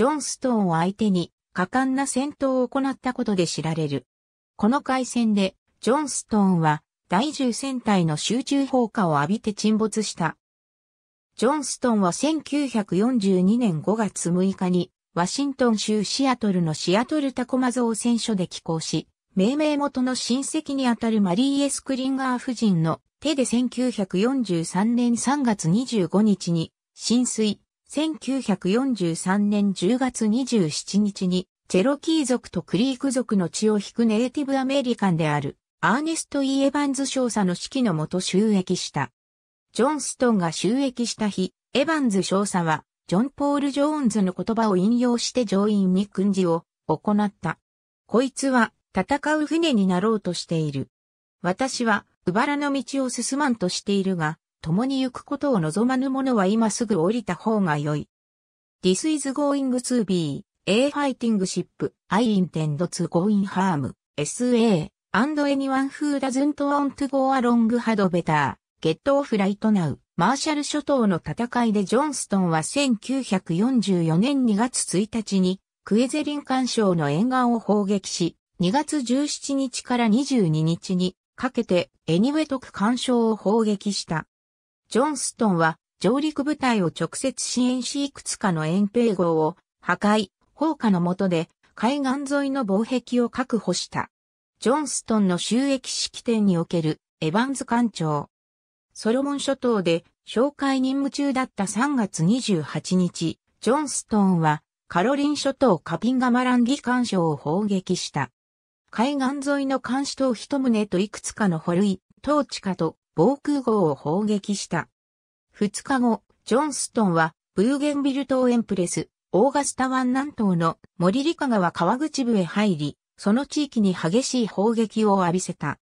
ジョンストーンを相手に果敢な戦闘を行ったことで知られる。この海戦で、ジョンストーンは第10戦隊の集中砲火を浴びて沈没した。ジョンストーンは1942年5月6日に、ワシントン州シアトルのシアトルタコマゾ汚染所で寄港し、命名元の親戚にあたるマリー・エスクリンガー夫人の手で1943年3月25日に、浸水、1943年10月27日に、チェロキー族とクリーク族の血を引くネイティブアメリカンである、アーネスト・イ・エバンズ少佐の指揮のもと収益した。ジョンストンが収益した日、エバンズ少佐は、ジョン・ポール・ジョーンズの言葉を引用して乗員に訓示を行った。こいつは戦う船になろうとしている。私は、うばらの道を進まんとしているが、共に行くことを望まぬ者は今すぐ降りた方が良い。This is going to be a fighting ship. I intend to go in harm. S.A. and anyone who doesn't want to go along had better get off right now. マーシャル諸島の戦いでジョンストンは1944年2月1日にクエゼリン干渉の沿岸を砲撃し、2月17日から22日にかけてエニウェトク干渉を砲撃した。ジョンストンは上陸部隊を直接支援しいくつかの遠平号を破壊、放火の下で海岸沿いの防壁を確保した。ジョンストンの収益式典におけるエヴァンズ艦長。ソロモン諸島で紹介任務中だった3月28日、ジョンストンはカロリン諸島カピンガマランギ艦長を砲撃した。海岸沿いの監視塔一棟といくつかの保類、統治下と防空壕を砲撃した。2日後、ジョンストンは、ブーゲンビル島エンプレス、オーガスタ湾南東の森里香川川口部へ入り、その地域に激しい砲撃を浴びせた。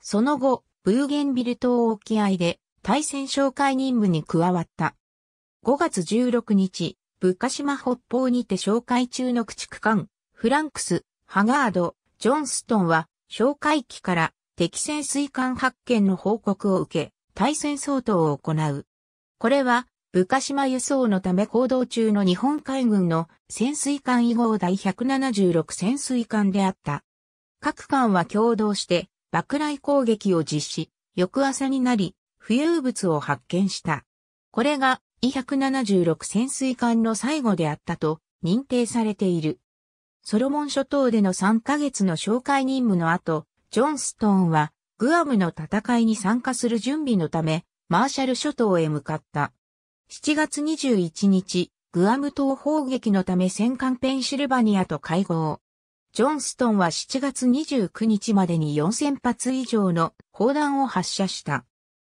その後、ブーゲンビル島沖合で対戦紹介任務に加わった。5月16日、ブカ島北方にて紹介中の駆逐艦、フランクス、ハガード、ジョンストンは、紹介機から敵潜水艦発見の報告を受け、対戦相当を行う。これは、部下島輸送のため行動中の日本海軍の潜水艦以号第176潜水艦であった。各艦は共同して爆雷攻撃を実施、翌朝になり、浮遊物を発見した。これが E176 潜水艦の最後であったと認定されている。ソロモン諸島での3ヶ月の紹介任務の後、ジョンストンは、グアムの戦いに参加する準備のため、マーシャル諸島へ向かった。7月21日、グアム島砲撃のため戦艦ペンシルバニアと会合。ジョンストンは7月29日までに4000発以上の砲弾を発射した。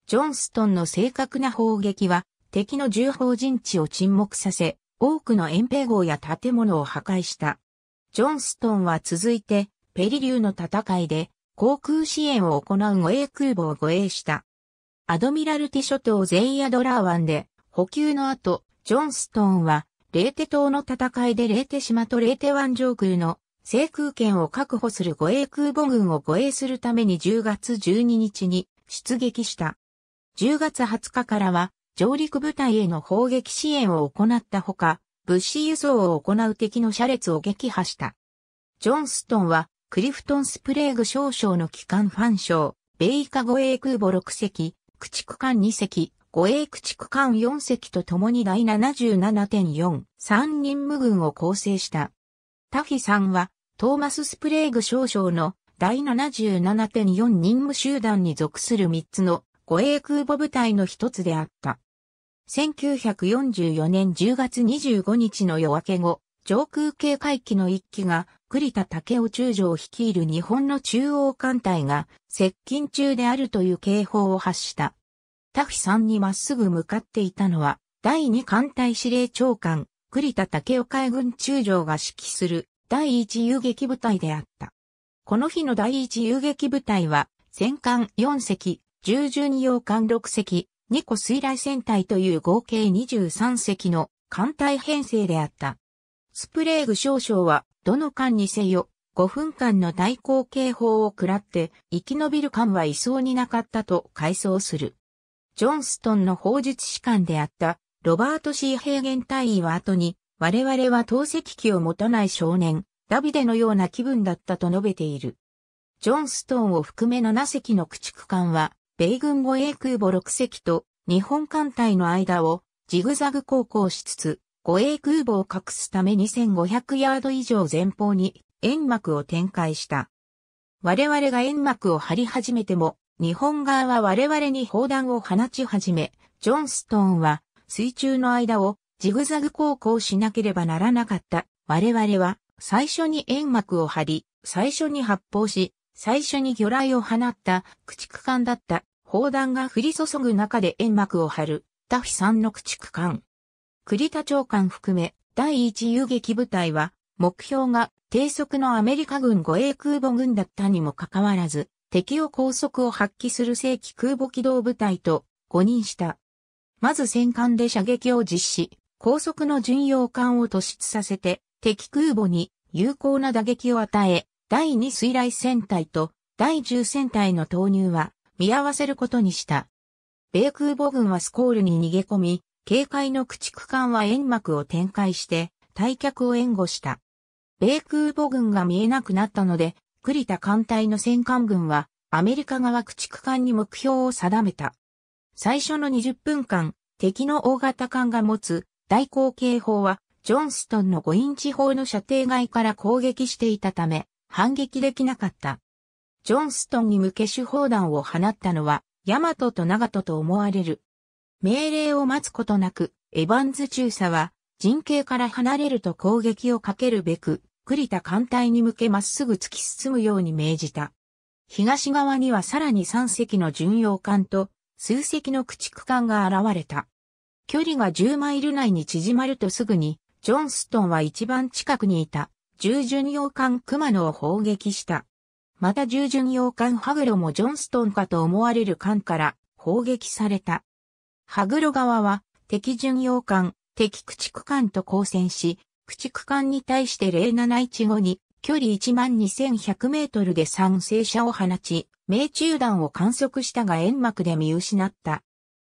ジョンストンの正確な砲撃は敵の重砲陣地を沈黙させ、多くの遠平号や建物を破壊した。ジョンストンは続いてペリリューの戦いで航空支援を行う護衛空母を護衛した。アドミラルティ諸島ゼイアドラー湾で補給の後、ジョンストーンはレーテ島の戦いでレーテ島とレーテ湾上空の制空権を確保する護衛空母軍を護衛するために10月12日に出撃した。10月20日からは上陸部隊への砲撃支援を行ったほか、物資輸送を行う敵の車列を撃破した。ジョンストンはクリフトン・スプレーグ少将の機関ファン賞、米以下護衛空母6隻、駆逐艦2隻、護衛駆逐艦4隻と共に第77.4、3任務軍を構成した。タフィさんは、トーマス・スプレーグ少将の第77.4任務集団に属する3つの護衛空母部隊の一つであった。1944年10月25日の夜明け後、上空警戒機の一機が栗田武雄中将率いる日本の中央艦隊が接近中であるという警報を発した。タフィさんにまっすぐ向かっていたのは第二艦隊司令長官栗田武雄海軍中将が指揮する第一遊撃部隊であった。この日の第一遊撃部隊は戦艦4隻、重巡洋艦6隻、2個水雷戦隊という合計23隻の艦隊編成であった。スプレーグ少将は、どの間にせよ、5分間の対抗警報を食らって、生き延びる間はいそうになかったと回想する。ジョンストンの法術士官であった、ロバート・シー・平原隊員は後に、我々は透析機を持たない少年、ダビデのような気分だったと述べている。ジョンストンを含め7隻の駆逐艦は、米軍護衛空母6隻と日本艦隊の間をジグザグ航行しつつ、護衛空母を隠すため2500ヤード以上前方に煙幕を展開した。我々が煙幕を張り始めても、日本側は我々に砲弾を放ち始め、ジョンストーンは水中の間をジグザグ航行しなければならなかった。我々は最初に煙幕を張り、最初に発砲し、最初に魚雷を放った駆逐艦だった砲弾が降り注ぐ中で煙幕を張る、タフィさんの駆逐艦。栗田長官含め、第一遊撃部隊は、目標が低速のアメリカ軍護衛空母軍だったにもかかわらず、敵を高速を発揮する正規空母機動部隊と誤認した。まず戦艦で射撃を実施、高速の巡洋艦を突出させて、敵空母に有効な打撃を与え、第2水雷戦隊と第10戦隊の投入は見合わせることにした。米空母軍はスコールに逃げ込み、警戒の駆逐艦は煙幕を展開して、退却を援護した。米空母軍が見えなくなったので、栗田艦隊の戦艦軍は、アメリカ側駆逐艦に目標を定めた。最初の20分間、敵の大型艦が持つ大口径砲は、ジョンストンの5インチ砲の射程外から攻撃していたため、反撃できなかった。ジョンストンに向け手砲弾を放ったのは、ヤマトと長トと思われる命令を待つことなく、エヴァンズ中佐は、陣形から離れると攻撃をかけるべく、栗田艦隊に向けまっすぐ突き進むように命じた。東側にはさらに3隻の巡洋艦と数隻の駆逐艦が現れた。距離が10マイル内に縮まるとすぐに、ジョンストンは一番近くにいた、従巡洋艦熊野を砲撃した。また従巡洋艦ハグロもジョンストンかと思われる艦から砲撃された。羽黒川は敵巡洋艦、敵駆逐艦と交戦し、駆逐艦に対して0715に距離12100メートルで賛成。車を放ち、命中弾を観測したが円幕で見失った。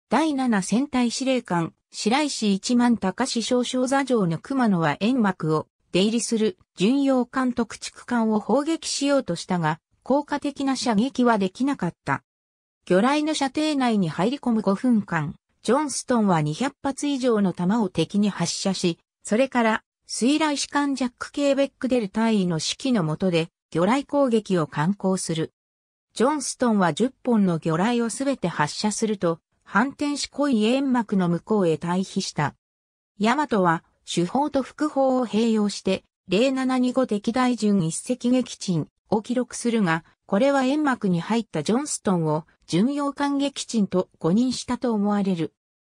第七戦隊司令官、白石一万高志少将座城の熊野は円幕を出入りする巡洋艦と駆逐艦を砲撃しようとしたが、効果的な射撃はできなかった。魚雷の射程内に入り込む5分間、ジョンストンは200発以上の弾を敵に発射し、それから、水雷士官ジャック・ケーベック・デル隊員の指揮の下で、魚雷攻撃を敢行する。ジョンストンは10本の魚雷をすべて発射すると、反転し濃い煙幕の向こうへ退避した。ヤマトは、手法と副砲を併用して、0725敵大巡一隻撃沈を記録するが、これは煙幕に入ったジョンストンを巡洋艦撃沈と誤認したと思われる。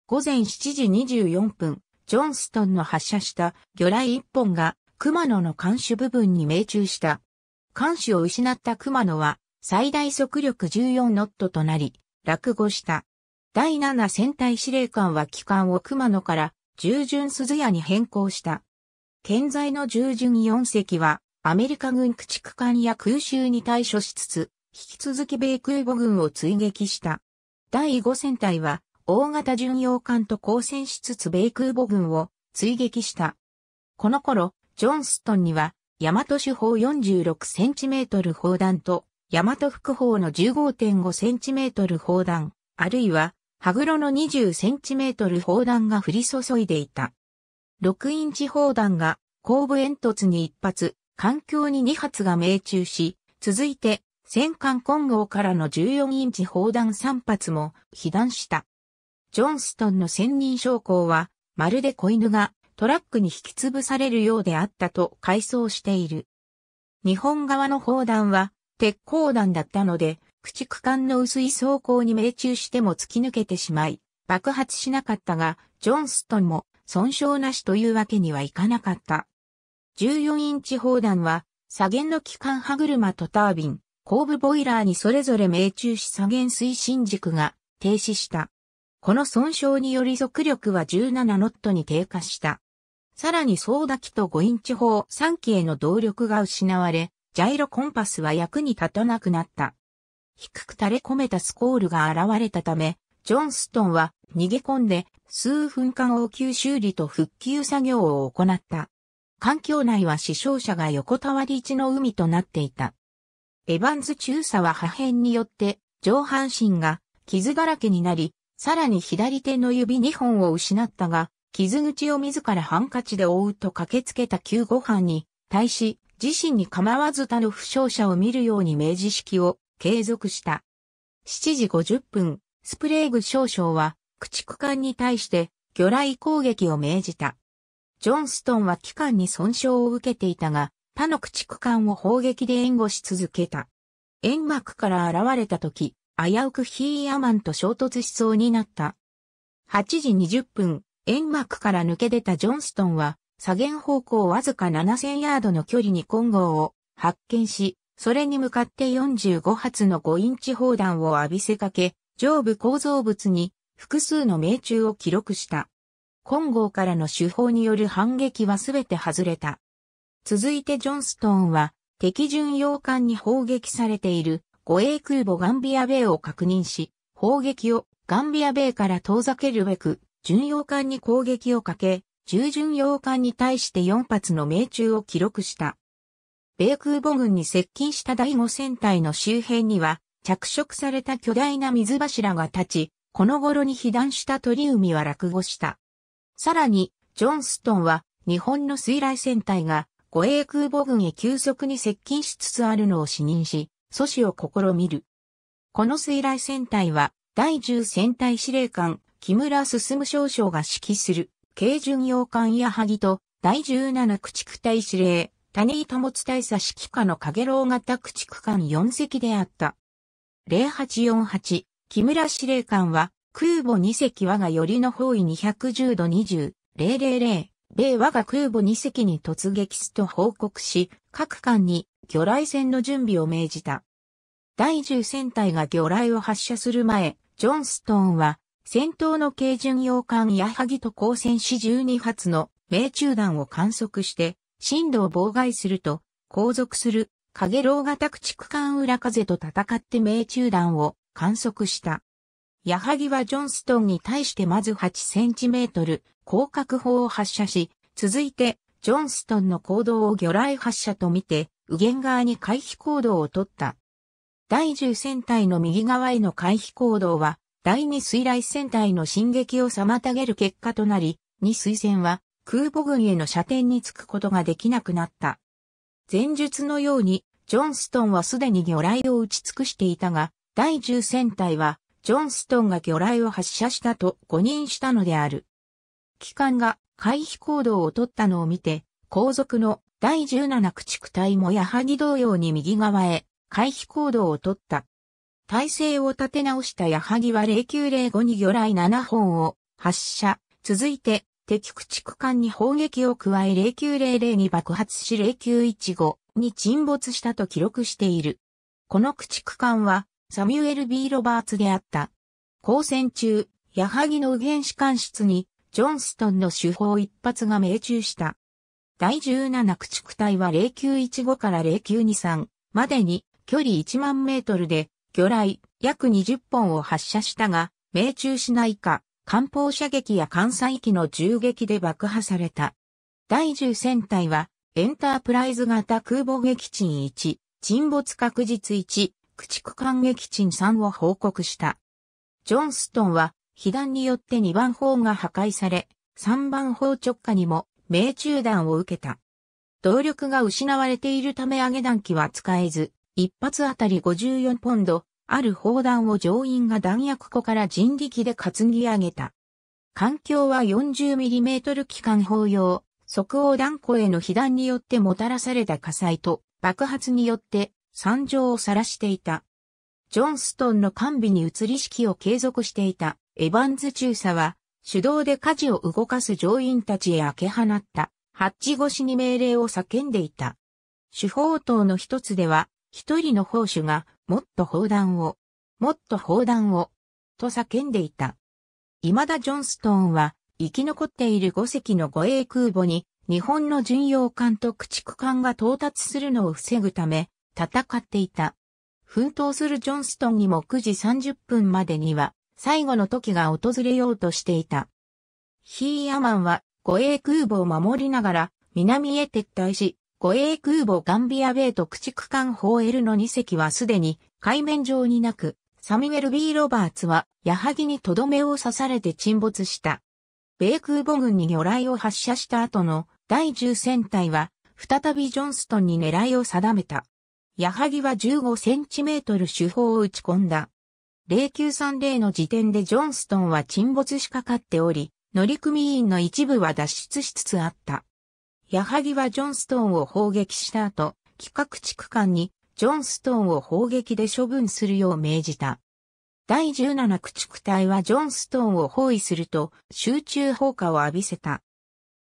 午前7時24分、ジョンストンの発射した魚雷1本が熊野の艦首部分に命中した。艦首を失った熊野は最大速力14ノットとなり、落語した。第7戦隊司令官は機関を熊野から従順鈴屋に変更した。現在の従順4隻はアメリカ軍駆逐艦や空襲に対処しつつ、引き続き米空母軍を追撃した。第5戦隊は、大型巡洋艦と交戦しつつ米空母軍を追撃した。この頃、ジョンストンには、大和主砲 46cm 砲弾と、大和副砲の 15.5cm 砲弾、あるいは、ハグロの 20cm 砲弾が降り注いでいた。6インチ砲弾が後部煙突に1発、環境に2発が命中し、続いて戦艦混合からの14インチ砲弾3発も被弾した。ジョンストンの専任将校は、まるで子犬がトラックに引き潰されるようであったと回想している。日本側の砲弾は鉄鋼弾だったので、駆逐艦の薄い装甲に命中しても突き抜けてしまい、爆発しなかったが、ジョンストンも損傷なしというわけにはいかなかった。14インチ砲弾は、左舷の機関歯車とタービン、後部ボイラーにそれぞれ命中し左舷推進軸が停止した。この損傷により速力は17ノットに低下した。さらに総打機と5インチ砲3機への動力が失われ、ジャイロコンパスは役に立たなくなった。低く垂れ込めたスコールが現れたため、ジョンストンは逃げ込んで数分間応急修理と復旧作業を行った。環境内は死傷者が横たわり地の海となっていた。エバンズ中佐は破片によって上半身が傷だらけになり、さらに左手の指2本を失ったが、傷口を自らハンカチで覆うと駆けつけた救護班に対し、自身に構わず他の負傷者を見るように明示式を継続した。7時50分、スプレーグ少将は駆逐艦に対して魚雷攻撃を命じた。ジョンストンは機関に損傷を受けていたが、他の駆逐艦を砲撃で援護し続けた。煙幕から現れた時、危うくヒーアマンと衝突しそうになった。8時20分、煙幕から抜け出たジョンストンは、左舷方向わずか7000ヤードの距離に混合を発見し、それに向かって45発の5インチ砲弾を浴びせかけ、上部構造物に複数の命中を記録した。混合からの手法による反撃はすべて外れた。続いてジョンストンは、敵巡洋艦に砲撃されている護衛空母ガンビア米を確認し、砲撃をガンビア米から遠ざけるべく、巡洋艦に攻撃をかけ、従巡洋艦に対して4発の命中を記録した。米空母軍に接近した第5戦隊の周辺には、着色された巨大な水柱が立ち、この頃に被弾した鳥海は落語した。さらに、ジョンストンは、日本の水雷戦隊が、護衛空母軍へ急速に接近しつつあるのを視認し、阻止を試みる。この水雷戦隊は、第10戦隊司令官、木村進少将が指揮する、軽巡洋艦や萩と、第17駆逐隊司令、谷井保大佐指揮下の影楼型駆逐艦4隻であった。0848、木村司令官は、空母2隻我が寄りの方位210度20、000、米我が空母2隻に突撃すと報告し、各艦に魚雷戦の準備を命じた。第10戦隊が魚雷を発射する前、ジョンストーンは、戦闘の軽巡洋艦矢作と交戦士12発の命中弾を観測して、震度を妨害すると、後続する、影楼型駆逐艦裏風と戦って命中弾を観測した。矢作はジョンストンに対してまず8センチメートル広角砲を発射し、続いてジョンストンの行動を魚雷発射とみて、右舷側に回避行動を取った。第10戦隊の右側への回避行動は、第2水雷戦隊の進撃を妨げる結果となり、2水戦は空母軍への射点につくことができなくなった。前述のように、ジョンストンはすでに魚雷を撃ち尽くしていたが、第10戦隊はジョンストンが魚雷を発射したと誤認したのである。機関が回避行動を取ったのを見て、後続の第17駆逐隊もやはり同様に右側へ回避行動を取った。体勢を立て直した矢作は0905に魚雷7本を発射。続いて敵駆逐艦に砲撃を加え0900に爆発し0915に沈没したと記録している。この駆逐艦はサミュエル・ B・ ロバーツであった。交戦中、矢作の右舷士官室に、ジョンストンの手法一発が命中した。第17駆逐隊は0915から0923までに距離1万メートルで魚雷約20本を発射したが、命中しないか、艦砲射撃や艦載機の銃撃で爆破された。第10戦隊はエンタープライズ型空母撃沈1、沈没確実1、駆逐艦撃沈3を報告した。ジョンストンは、被弾によって2番砲が破壊され、3番砲直下にも命中弾を受けた。動力が失われているため上げ弾機は使えず、一発あたり54ポンド、ある砲弾を乗員が弾薬庫から人力で担ぎ上げた。環境は 40mm 機関砲用、即応弾庫への被弾によってもたらされた火災と爆発によって惨状を晒していた。ジョンストンの完備に移り式を継続していたエヴァンズ中佐は、手動で舵を動かす乗員たちへ開け放った、ハッチ越しに命令を叫んでいた。手法等の一つでは、一人の砲手が、もっと砲弾を、もっと砲弾を、と叫んでいた。未だジョンストーンは、生き残っている5隻の護衛空母に、日本の巡洋艦と駆逐艦が到達するのを防ぐため、戦っていた。奮闘するジョンストンにも9時30分までには最後の時が訪れようとしていた。ヒーアマンは護衛空母を守りながら南へ撤退し、護衛空母ガンビアベイと駆逐艦法 L の2隻はすでに海面上になく、サミュエル・ B・ ロバーツは矢作にとどめを刺されて沈没した。米空母軍に魚雷を発射した後の第10戦隊は再びジョンストンに狙いを定めた。矢作は15センチメートル手法を打ち込んだ。0930の時点でジョンストンは沈没しかかっており、乗組員の一部は脱出しつつあった。矢作はジョンストンを砲撃した後、企画地区間にジョンストンを砲撃で処分するよう命じた。第17駆逐隊はジョンストーンを包囲すると集中砲火を浴びせた。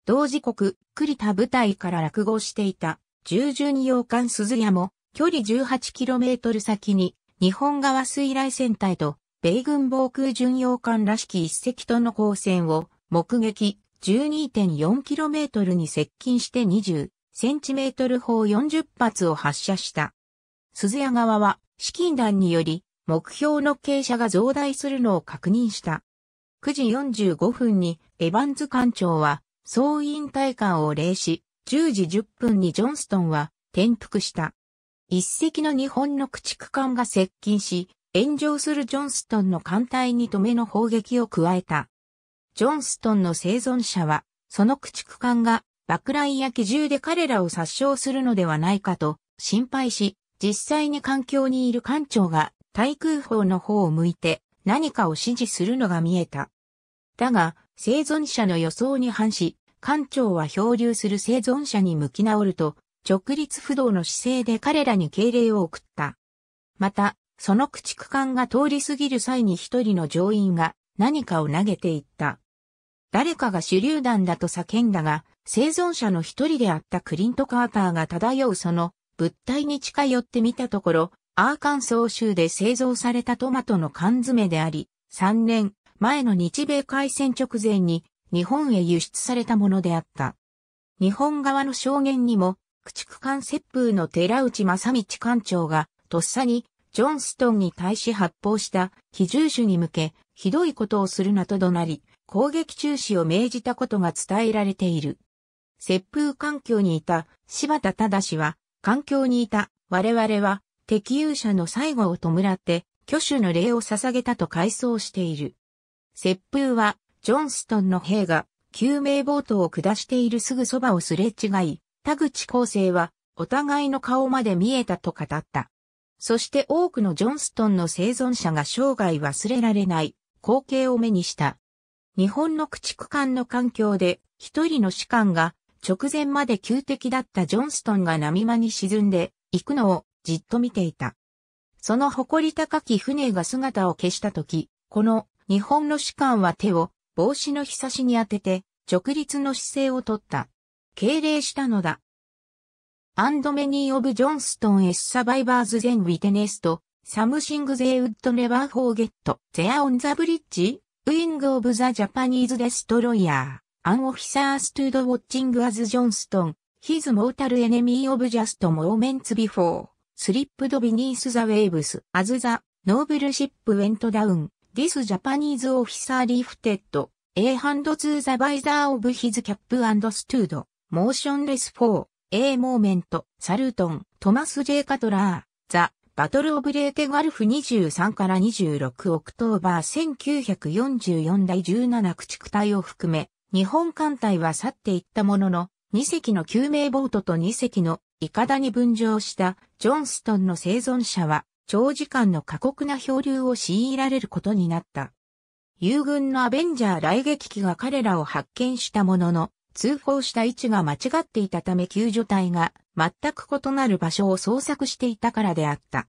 同時刻、栗田部隊から落語していた、従順洋艦鈴屋も距離 18km 先に日本側水雷戦隊と米軍防空巡洋艦らしき一隻との交戦を目撃 12.4km に接近して20センチメートル砲40発を発射した。鈴谷側は資金弾により目標の傾斜が増大するのを確認した。9時45分にエバンズ艦長は総員退官を礼し、10時10分にジョンストンは転覆した。一隻の日本の駆逐艦が接近し、炎上するジョンストンの艦隊に止めの砲撃を加えた。ジョンストンの生存者は、その駆逐艦が爆雷や機銃で彼らを殺傷するのではないかと心配し、実際に環境にいる艦長が対空砲の方を向いて何かを指示するのが見えた。だが、生存者の予想に反し、艦長は漂流する生存者に向き直ると、直立不動の姿勢で彼らに敬礼を送った。また、その駆逐艦が通り過ぎる際に一人の乗員が何かを投げていった。誰かが手榴弾だと叫んだが、生存者の一人であったクリント・カーターが漂うその物体に近寄ってみたところ、アーカンソー州で製造されたトマトの缶詰であり、3年前の日米海戦直前に日本へ輸出されたものであった。日本側の証言にも駆逐艦接風の寺内正道艦長が、とっさに、ジョンストンに対し発砲した非従種に向け、ひどいことをするなと怒鳴り、攻撃中止を命じたことが伝えられている。接風環境にいた柴田忠は、環境にいた我々は敵勇者の最後を弔って、挙手の礼を捧げたと回想している。接風は、ジョンストンの兵が救命ボートを下しているすぐそばをすれ違い、田口厚生は、お互いの顔まで見えたと語った。そして多くのジョンストンの生存者が生涯忘れられない光景を目にした。日本の駆逐艦の環境で一人の士官が直前まで急敵だったジョンストンが波間に沈んで行くのをじっと見ていた。その誇り高き船が姿を消したとき、この日本の士官は手を帽子のひさしに当てて直立の姿勢をとった。敬礼したのだ。And many of Johnston's survivors then witnessed something they would never forget. There on the bridge, wing of the Japanese destroyer, an officer stood watching as Johnston, his mortal enemy of just moments before, slipped beneath the waves. As the noble ship went down, this Japanese officer lifted a hand to the visor of his cap and stood. モーションレス4、A モーメント、サルートン、トマス・ジェイ・カトラー、ザ・バトル・オブ・レーテ・ガルフ23から26オクトーバー1944第17駆逐隊を含め、日本艦隊は去っていったものの、2隻の救命ボートと2隻のイカダに分譲したジョンストンの生存者は長時間の過酷な漂流を強いられることになった。友軍のアベンジャー来撃機が彼らを発見したものの、通報した位置が間違っていたため救助隊が全く異なる場所を捜索していたからであった。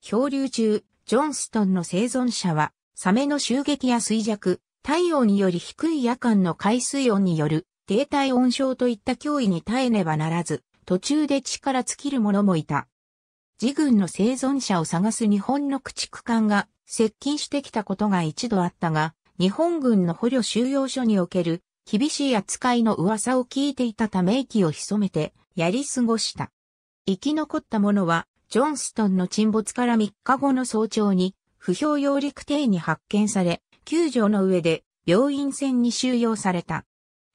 漂流中、ジョンストンの生存者は、サメの襲撃や衰弱、太陽により低い夜間の海水温による低体温症といった脅威に耐えねばならず、途中で力尽きる者もいた。自軍の生存者を探す日本の駆逐艦が接近してきたことが一度あったが、日本軍の捕虜収容所における厳しい扱いの噂を聞いていたため息を潜めて、やり過ごした。生き残った者は、ジョンストンの沈没から3日後の早朝に、不評揚陸艇に発見され、救助の上で病院船に収容された。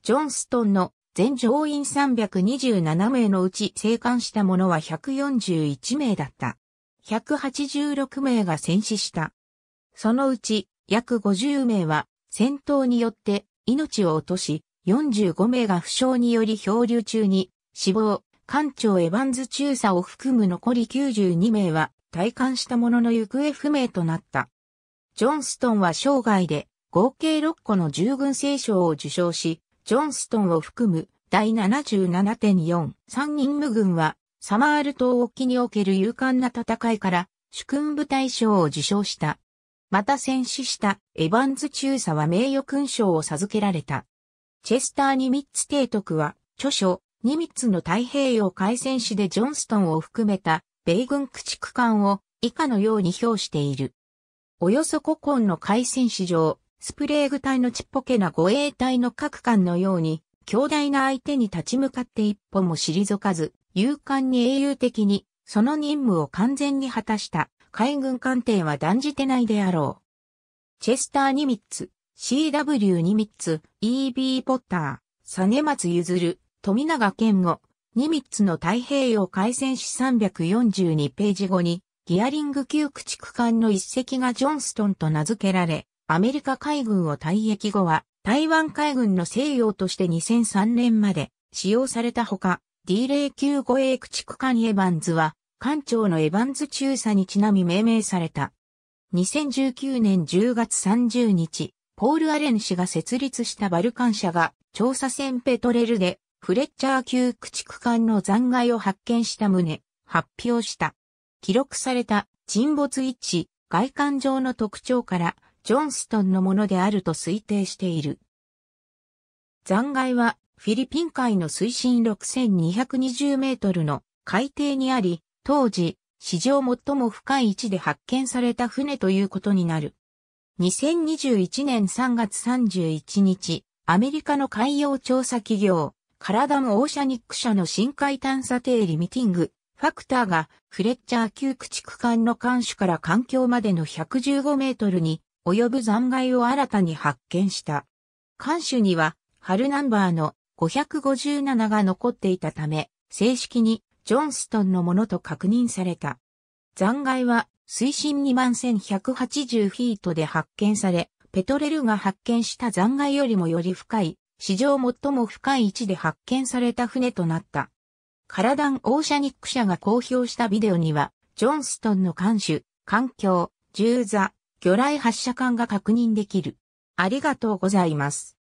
ジョンストンの全乗員327名のうち生還した者は141名だった。186名が戦死した。そのうち約50名は戦闘によって命を落とし、45名が負傷により漂流中に死亡、艦長エヴァンズ中佐を含む残り92名は体感したものの行方不明となった。ジョンストンは生涯で合計6個の従軍聖賞を受賞し、ジョンストンを含む第77.43人無軍はサマール島沖における勇敢な戦いから主君部大賞を受賞した。また戦死したエヴァンズ中佐は名誉勲章を授けられた。チェスター・ニミッツ提督は、著書、ニミッツの太平洋海戦史でジョンストンを含めた米軍駆逐艦を以下のように表している。およそ古今の海戦史上、スプレーグ隊のちっぽけな護衛隊の各艦のように、強大な相手に立ち向かって一歩も退かず、勇敢に英雄的に、その任務を完全に果たした。海軍艦艇は断じてないであろう。チェスター・ニミッツ、CW ニミッツ、E.B. ポッター、サネマツ・ユズル、富永健吾、ニミッツの太平洋海戦史342ページ後に、ギアリング級駆逐艦の一隻がジョンストンと名付けられ、アメリカ海軍を退役後は、台湾海軍の西洋として2003年まで使用されたほか、D0 9護衛駆逐艦エヴァンズは、艦長のエヴァンズ中佐にちなみ命名された。2019年10月30日、ポール・アレン氏が設立したバルカン社が調査船ペトレルでフレッチャー級駆逐艦の残骸を発見した旨、発表した。記録された沈没位置、外観上の特徴からジョンストンのものであると推定している。残骸はフィリピン海の水深6220メートルの海底にあり、当時、史上最も深い位置で発見された船ということになる。2021年3月31日、アメリカの海洋調査企業、カラダムオーシャニック社の深海探査艇リミティング、ファクターがフレッチャー旧駆逐艦の艦首から環境までの115メートルに及ぶ残骸を新たに発見した。艦首には、春ナンバーの557が残っていたため、正式にジョンストンのものと確認された。残骸は水深21180フィートで発見され、ペトレルが発見した残骸よりもより深い、史上最も深い位置で発見された船となった。カラダン・オーシャニック社が公表したビデオには、ジョンストンの艦首、環境、銃座、魚雷発射管が確認できる。ありがとうございます。